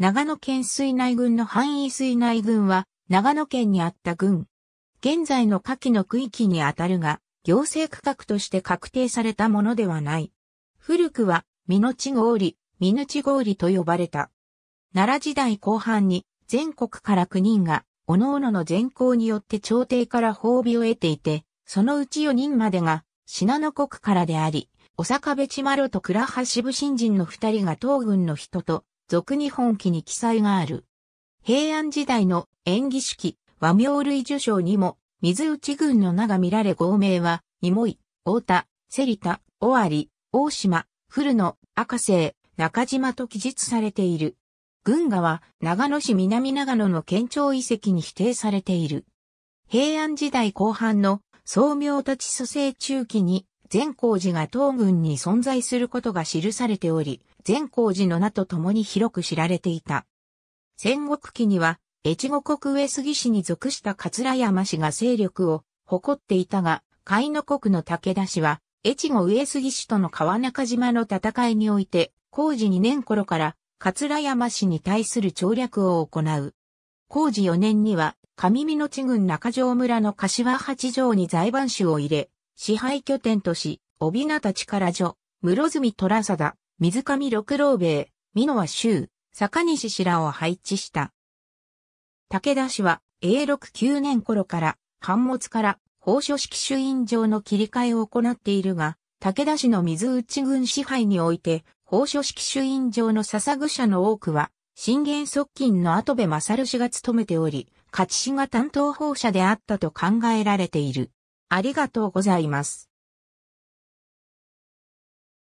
長野県水内郡の範囲水内郡は、長野県にあった郡。現在の下記の区域にあたるが、行政区画として確定されたものではない。古くは、美濃地郡、美濃地郡と呼ばれた。奈良時代後半に、全国から9人が、各々の善行によって朝廷から褒美を得ていて、そのうち4人までが、信濃国からであり、お坂部千丸と倉橋部新人の2人が東軍の人と俗日本記に記載がある。平安時代の演技式和名類受賞にも、水内軍の名が見られ号名は、芋い、大田、芹田、尾張、大島、古野、赤瀬、中島と記述されている。軍画は長野市南長野の県庁遺跡に指定されている。平安時代後半の創明たち蘇生中期に善光寺が東軍に存在することが記されており、善光寺の名と共に広く知られていた。戦国期には、越後国上杉氏に属した桂山氏が勢力を誇っていたが、海の国の武田氏は、越後上杉氏との川中島の戦いにおいて、工事2年頃から桂山氏に対する調略を行う。工事4年には、上美野地郡中条村の柏八条に財番種を入れ、支配拠点とし、帯名たちから女、室住虎貞、水上六郎兵衛、美濃は州、坂西氏らを配置した。武田氏は、永禄9年頃から、藩物から法書式主印上の切り替えを行っているが、武田氏の水内軍支配において、法書式主印上の笹具者の多くは、信玄側近の後部勝氏が務めており、勝氏が担当法者であったと考えられている。ありがとうございます。